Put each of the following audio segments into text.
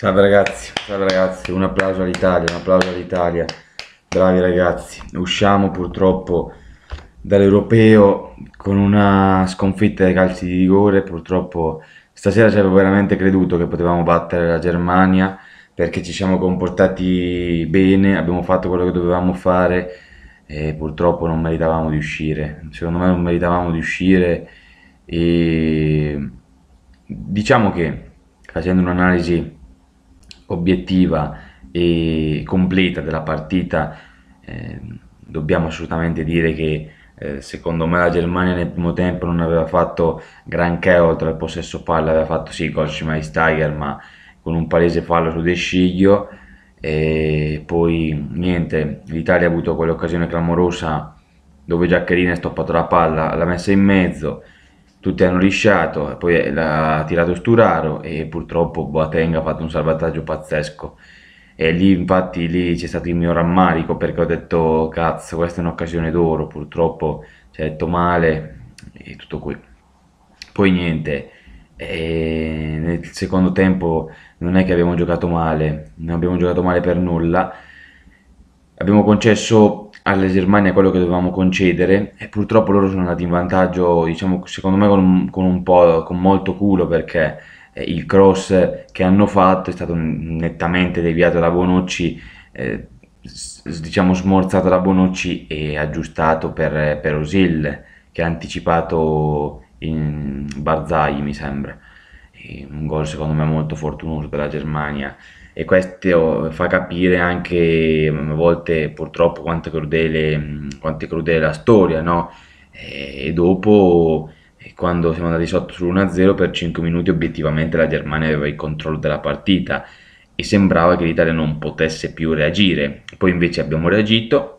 Salve ragazzi, salve ragazzi, un applauso all'Italia, un applauso all'Italia, bravi ragazzi, usciamo purtroppo dall'Europeo con una sconfitta dei calci di rigore, purtroppo stasera ci avevo veramente creduto che potevamo battere la Germania perché ci siamo comportati bene, abbiamo fatto quello che dovevamo fare e purtroppo non meritavamo di uscire, secondo me non meritavamo di uscire e diciamo che facendo un'analisi obiettiva e completa della partita, eh, dobbiamo assolutamente dire che eh, secondo me la Germania nel primo tempo non aveva fatto granché oltre al possesso palla, aveva fatto sì gol Schmeister, ma con un palese fallo su De Sciglio e poi niente, l'Italia ha avuto quell'occasione clamorosa dove Giaccherina ha stoppato la palla, l'ha messa in mezzo, tutti hanno lisciato, poi l'ha tirato Sturaro e purtroppo Boateng ha fatto un salvataggio pazzesco. E lì infatti lì c'è stato il mio rammarico perché ho detto cazzo questa è un'occasione d'oro, purtroppo ci ha detto male e tutto qui. Poi niente, nel secondo tempo non è che abbiamo giocato male, non abbiamo giocato male per nulla, abbiamo concesso alla Germania quello che dovevamo concedere e purtroppo loro sono andati in vantaggio, diciamo, secondo me con, con un po', con molto culo perché eh, il cross che hanno fatto è stato nettamente deviato da Bonucci, eh, diciamo smorzato da Bonucci e aggiustato per, per Osil che ha anticipato in Barzagli mi sembra un gol secondo me molto fortunoso della Germania e questo fa capire anche mm, a volte purtroppo quanto, crudele, mm, quanto è crudele la storia no? Eh, e dopo eh, quando siamo andati sotto sull'1-0 per 5 minuti obiettivamente la Germania aveva il controllo della partita e sembrava che l'Italia non potesse più reagire poi invece abbiamo reagito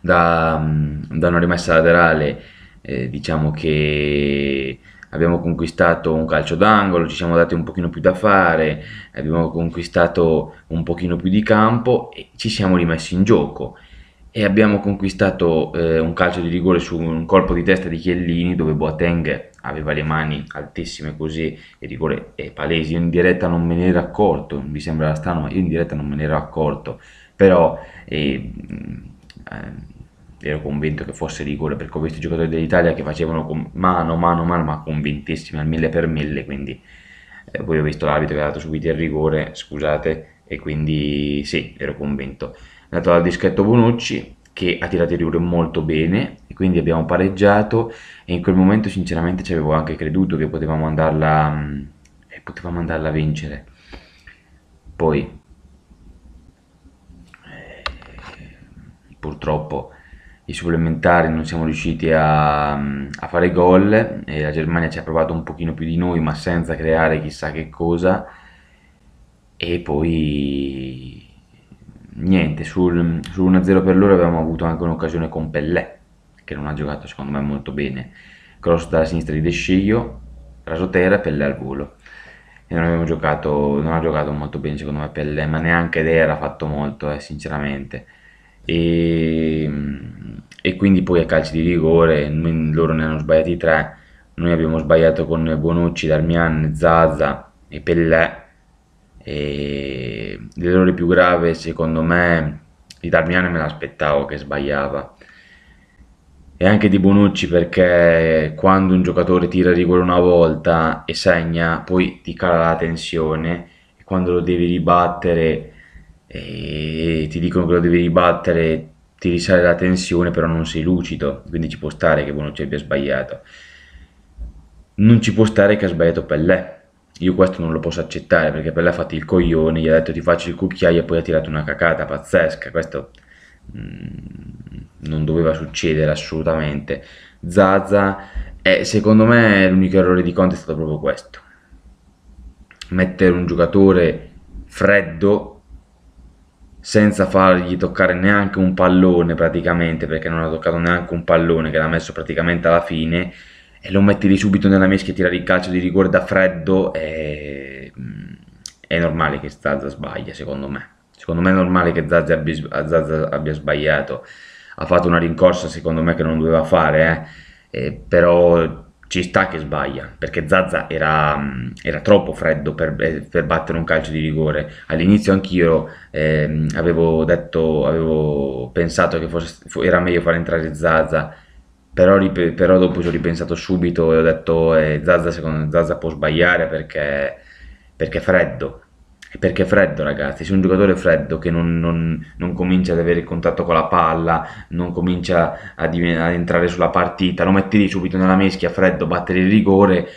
da, mm, da una rimessa laterale eh, diciamo che abbiamo conquistato un calcio d'angolo, ci siamo dati un pochino più da fare, abbiamo conquistato un pochino più di campo e ci siamo rimessi in gioco e abbiamo conquistato eh, un calcio di rigore su un colpo di testa di Chiellini dove Boateng aveva le mani altissime così il rigore è palese, io in diretta non me ne ero accorto, mi sembra strano ma io in diretta non me ne ero accorto, però eh, eh, ero convinto che fosse rigore perché ho visto i giocatori dell'Italia che facevano con mano, mano, mano, ma convintissimi al mille per mille, quindi eh, poi ho visto l'abito che ha dato subito il rigore, scusate, e quindi sì, ero convinto. È andato al dischetto Bonucci che ha tirato il rigore molto bene e quindi abbiamo pareggiato e in quel momento sinceramente ci avevo anche creduto che potevamo andarla, mm, eh, potevamo andarla a vincere. Poi eh, purtroppo i supplementari non siamo riusciti a, a fare gol e la Germania ci ha provato un pochino più di noi ma senza creare chissà che cosa e poi niente sul, sull'1-0 per loro abbiamo avuto anche un'occasione con Pellè che non ha giocato secondo me molto bene cross dalla sinistra di De Sciglio Rasotera e Pellè al volo e non, giocato, non ha giocato molto bene secondo me Pellè ma neanche Dera ha fatto molto eh, sinceramente e e quindi poi a calci di rigore loro ne hanno sbagliati tre noi abbiamo sbagliato con Bonucci, Darmian, Zaza e Pellè e l'errore più grave secondo me di Darmian me l'aspettavo che sbagliava e anche di Bonucci perché quando un giocatore tira il rigore una volta e segna poi ti cala la tensione e quando lo devi ribattere e eh, ti dicono che lo devi ribattere ti risale la tensione, però non sei lucido, quindi ci può stare che Bonucci abbia sbagliato. Non ci può stare che ha sbagliato Pellè. Io questo non lo posso accettare perché Pellè ha fatto il coglione, gli ha detto ti faccio il cucchiaio e poi ha tirato una cacata pazzesca. Questo mh, mm, non doveva succedere assolutamente. Zaza, eh, secondo me l'unico errore di Conte è stato proprio questo. Mettere un giocatore freddo senza fargli toccare neanche un pallone praticamente, perché non ha toccato neanche un pallone che l'ha messo praticamente alla fine, e lo metti lì subito nella mischia, tira il calcio di rigore da freddo, e... Mm, è normale che Zazza sbaglia secondo me. Secondo me è normale che Zazza abbia, Zazza abbia sbagliato, ha fatto una rincorsa secondo me che non doveva fare, eh. Eh, però ci sta che sbaglia, perché Zazza era, mm, era troppo freddo per, eh, per, battere un calcio di rigore. All'inizio anch'io eh, avevo detto, avevo pensato che fosse, era meglio far entrare Zazza, però, però dopo ci ho ripensato subito e ho detto eh, Zazza, secondo me Zazza può sbagliare perché, perché è freddo perché è freddo ragazzi, se un giocatore è freddo che non, non, non, comincia ad avere il contatto con la palla, non comincia ad, ad entrare sulla partita, lo metti lì subito nella mischia, freddo, battere il rigore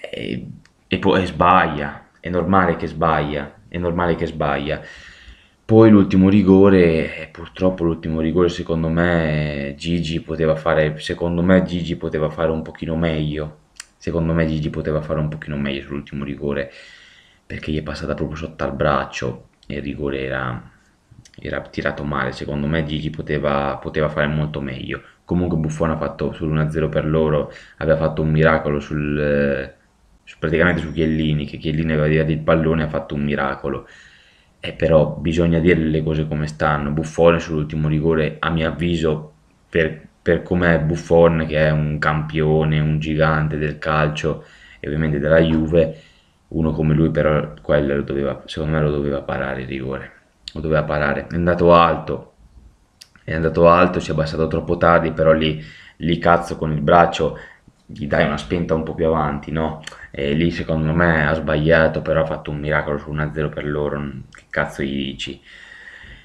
e, e, e sbaglia, è normale che sbaglia, è normale che sbaglia. Poi l'ultimo rigore, purtroppo l'ultimo rigore secondo me Gigi poteva fare, secondo me Gigi poteva fare un pochino meglio, secondo me Gigi poteva fare un pochino meglio sull'ultimo rigore perché gli è passata proprio sotto al braccio e il rigore era, era tirato male. Secondo me Gigi poteva, poteva, fare molto meglio. Comunque Buffon ha fatto sull'1-0 per loro, aveva fatto un miracolo sul, su, praticamente su Chiellini, che Chiellini aveva tirato il pallone ha fatto un miracolo. E però bisogna dirle le cose come stanno. Buffon sull'ultimo rigore, a mio avviso, per, per com'è Buffon, che è un campione, un gigante del calcio e ovviamente della Juve, uno come lui però quello lo doveva, secondo me lo doveva parare il rigore, lo doveva parare, è andato alto, è andato alto, si è abbassato troppo tardi, però lì, lì cazzo con il braccio gli dai una spinta un po' più avanti, no? E lì secondo me ha sbagliato, però ha fatto un miracolo su 1-0 per loro, che cazzo gli dici?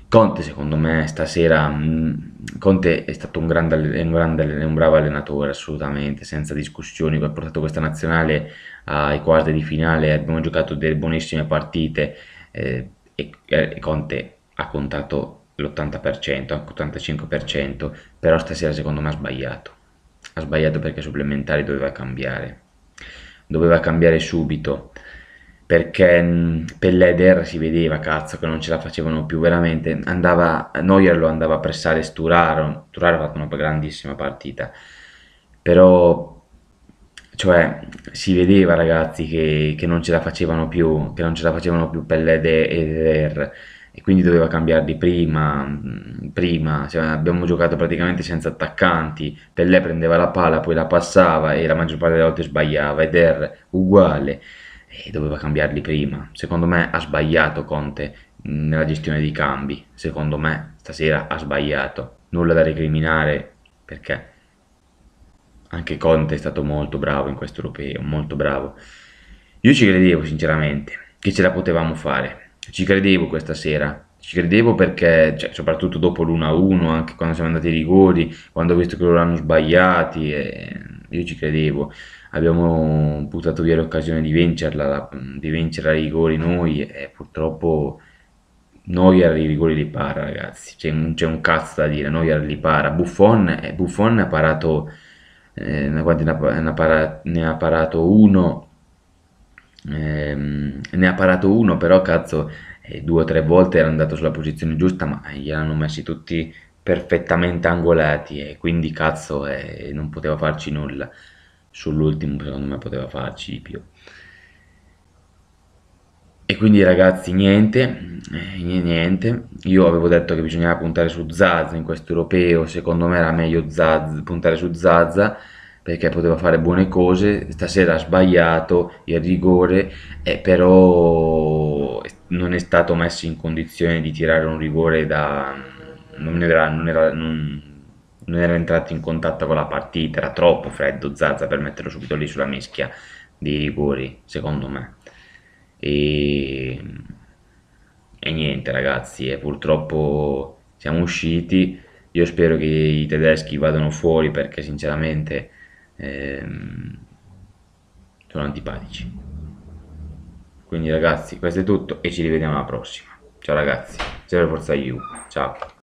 Conte secondo me stasera, mm, Conte è stato un, grande, un, grande, un bravo allenatore assolutamente, senza discussioni, ha portato questa nazionale ai quarti di finale abbiamo giocato delle buonissime partite eh, e, eh, e Conte ha contato l'80%, anche l'85%, però stasera secondo me ha sbagliato. Ha sbagliato perché supplementari doveva cambiare. Doveva cambiare subito perché per l'Eder si vedeva cazzo che non ce la facevano più veramente andava Neuer lo andava a pressare Sturaro Sturaro ha fatto una grandissima partita però cioè si vedeva ragazzi che, che, non ce la facevano più, che non ce la facevano più Pelle ed Er e quindi doveva cambiarli prima, prima cioè, abbiamo giocato praticamente senza attaccanti, Pelle prendeva la palla, poi la passava e la maggior parte delle volte sbagliava ed Er uguale e doveva cambiarli prima. Secondo me ha sbagliato Conte nella gestione dei cambi, secondo me stasera ha sbagliato, nulla da recriminare perché anche Conte è stato molto bravo in questo europeo, molto bravo. Io ci credevo sinceramente che ce la potevamo fare, ci credevo questa sera, ci credevo perché, cioè, soprattutto dopo l'1-1, anche quando siamo andati ai rigori, quando ho visto che loro hanno sbagliati, eh, io ci credevo. Abbiamo buttato via l'occasione di vincerla, di vincere ai rigori noi e purtroppo noi ai rigori li para ragazzi, c'è un, c'è un cazzo da dire, noi li para. Buffon, eh, Buffon ha parato eh, ne, ha para, ne, ha parato uno, ehm, ne ha parato uno però cazzo eh, due o tre volte era andato sulla posizione giusta ma gliel'hanno messi tutti perfettamente angolati e quindi cazzo eh, non poteva farci nulla sull'ultimo secondo me poteva farci di più e quindi ragazzi niente, eh, niente, io avevo detto che bisognava puntare su Zazza in questo europeo, secondo me era meglio Zaz, puntare su Zazza, perché poteva fare buone cose, stasera ha sbagliato il rigore, eh, però non è stato messo in condizione di tirare un rigore da... non era, non era, non, non era entrato in contatto con la partita, era troppo freddo Zazza per metterlo subito lì sulla mischia dei rigori, secondo me. E, e niente ragazzi, eh, purtroppo siamo usciti, io spero che i tedeschi vadano fuori perché sinceramente ehm, sono antipatici quindi ragazzi questo è tutto e ci rivediamo alla prossima ciao ragazzi sempre forza you ciao